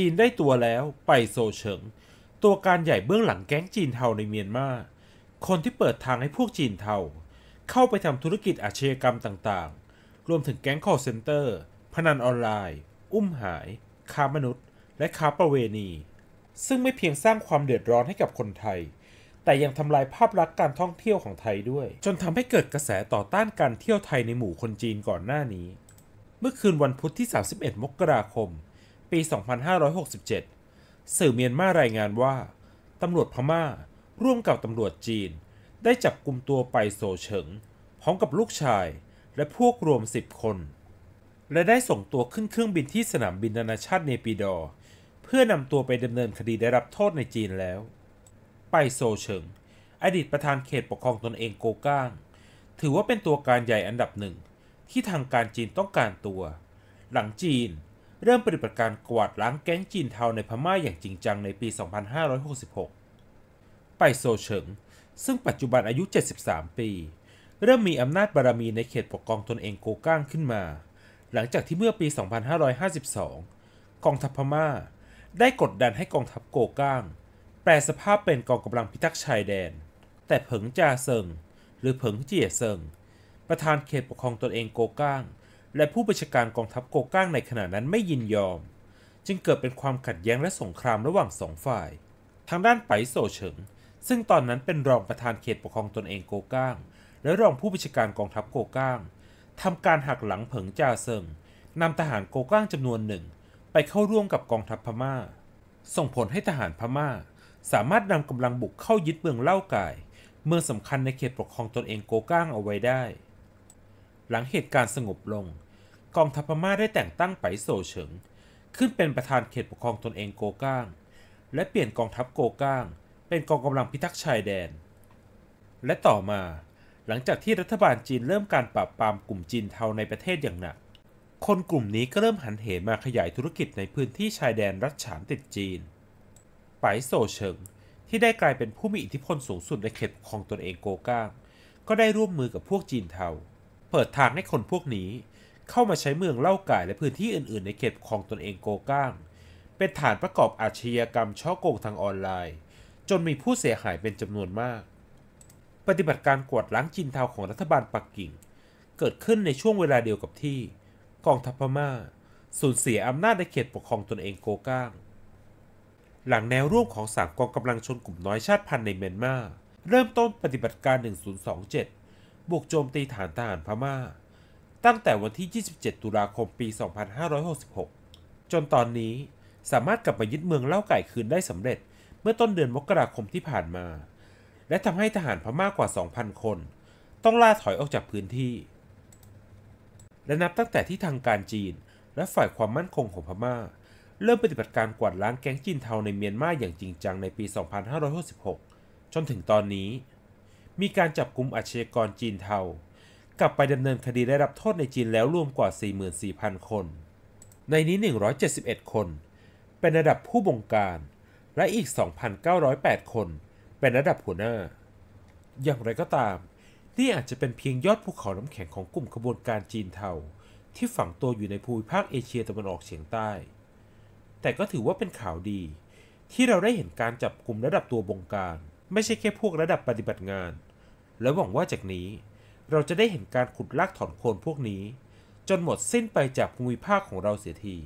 จีนได้ตัวแล้วไปโซเฉิง ตัวการใหญ่เบื้องหลังแก๊งจีนเทาในเมียนมาคนที่เปิดทางให้พวกจีนเทาเข้าไปทำธุรกิจอาชญากรรมต่างๆ รวมถึงแก๊งคอเซนเตอร์ พนันออนไลน์ อุ้มหาย ค้ามนุษย์ และค้าประเวณี ซึ่งไม่เพียงสร้างความเดือดร้อนให้กับคนไทย แต่ยังทำลายภาพลักษณ์การท่องเที่ยวของไทยด้วย จนทำให้เกิดกระแสต่อต้านการเที่ยวไทยในหมู่คนจีนก่อนหน้านี้เมื่อคืนวันพุธที่ 31 มกราคมปี 2567 สื่อเมียนมารายงานว่า ตำรวจพม่าร่วมกับตำรวจจีน ได้จับกลุ่มตัวไปโซเฉิง พร้อมกับลูกชายและพวกรวม 10 คน และได้ส่งตัวขึ้นเครื่องบินที่สนามบินนานาชาติเนปิดอร์เพื่อนำตัวไปดำเนินคดีได้รับโทษในจีนแล้ว ไปโซเฉิง อดีตประธานเขตปกครองตนเองโกก้าง ถือว่าเป็นตัวการใหญ่อันดับหนึ่งที่ทางการจีนต้องการตัว หลังจีนเริ่มปฏิบัติการกวาดล้างแก๊งจีนเทาในพม่าอย่างจริงจังในปี 2566 ไปโซเฉิง ซึ่งปัจจุบันอายุ 73 ปี เริ่มมีอำนาจบารรมีในเขตปกครองตนเองโกก้างขึ้นมา หลังจากที่เมื่อปี 2552 กองทัพพม่า ได้กดดันให้กองทัพโกก้าง แปลสภาพเป็นกองกำลังพิทักษ์ชายแดน แต่เผิงจาเซิง หรือเผิงเจียเซิง ประธานเขตปกครองตนเองโกก้างและผู้บัญชาการกองทัพโกก้างในขณะนั้นไม่ยินยอม จึงเกิดเป็นความขัดแย้งและสงครามระหว่างสองฝ่าย ทางด้านไปโซเฉิง ซึ่งตอนนั้นเป็นรองประธานเขตปกครองตนเองโกก้าง และรองผู้บัญชาการกองทัพโกก้างทำการหักหลังเผิงจ่าเซิงนำทหารโกก้างจำนวนหนึ่งไปเข้าร่วมกับกองทัพพมา่า ส่งผลให้ทหารพมา่า สามารถนำกำลังบุกเข้ายึดเมืองเล่ากายเมืองสำคัญในเขตปกครองตนเองโกก้างเอาไว้ได้ หลังเหตุการณ์สงบลงกองทัพพม่าได้แต่งตั้งไผ่โซเฉิง ขึ้นเป็นประธานเขตปกครองตนเองโกก้าง และเปลี่ยนกองทัพโกก้าง เป็นกองกำลังพิทักษ์ชายแดน และต่อมา หลังจากที่รัฐบาลจีนเริ่มการปราบปรามกลุ่มจีนเทาในประเทศอย่างหนัก คนกลุ่มนี้ก็เริ่มหันเหมาขยายธุรกิจในพื้นที่ชายแดนรัฐฉานติดจีน ไปโซเฉิงที่ได้กลายเป็นผู้มีอิทธิพลสูงสุดในเขตปกครองตนเองโกก้าง ก็ได้ร่วมมือกับพวกจีนเทาเปิดทางให้คนพวกนี้เข้ามาใช้เมืองเล่าก่ายและพื้นที่อื่น ๆ ในเขตของตนเองโกก้าง เป็นฐานประกอบอาชญากรรมช่อโกงทางออนไลน์ จนมีผู้เสียหายเป็นจำนวนมาก ปฏิบัติการกวดล้างจินเทาของรัฐบาลปักกิ่ง เกิดขึ้นในช่วงเวลาเดียวกับที่ กองทัพพม่าสูญเสียอำนาจในเขตปกครองตนเองโกก้าง หลังแนวร่วมของสามกองกำลังชนกลุ่มน้อยชาติพันธุ์ในเมียนมาเริ่มต้นปฏิบัติการ 1027 บุกโจมตีฐานทหารพม่าตั้งแต่วันที่ 27 ตุลาคม ปี 2566 จนตอนนี้สามารถกลับมายึดเมืองเล่าไก่คืนได้สำเร็จ เมื่อต้นเดือนมกราคมที่ผ่านมา และทำให้ทหารพม่ากกว่า 2,000 คน ต้องล่าถอยออกจากพื้นที่ และนับตั้งแต่ที่ทางการจีนและฝ่ายความมั่นคงของพม่าเริ่มปฏิบัติการกวาดล้างแก๊งจีนเทาในเมียนมาอย่างจริงจังในปี 2566 จนถึงตอนนี้ มีการจับกลุ่มอาชญากรจีนเทากลับไปดำเนินคดีได้รับโทษในจีนแล้วรวมกว่า 44,000 คน ในนี้ 171 คน เป็นระดับผู้บงการ และอีก 2,908 คนเป็นระดับหัวหน้า อย่างไรก็ตาม นี่อาจจะเป็นเพียงยอดภูเขาน้ำแข็งของกลุ่มขบวนการจีนเทาที่ฝังตัวอยู่ในภูมิภาคเอเชียตะวันออกเฉียงใต้ แต่ก็ถือว่าเป็นข่าวดี ที่เราได้เห็นการจับกลุ่มระดับตัวบงการ ไม่ใช่แค่พวกระดับปฏิบัติงาน และหวังว่าจากนี้เราจะได้เห็นการขุดลากถอนโคลนพวกนี้ จนหมดสิ้นไปจากภูมิภาคของเราเสียที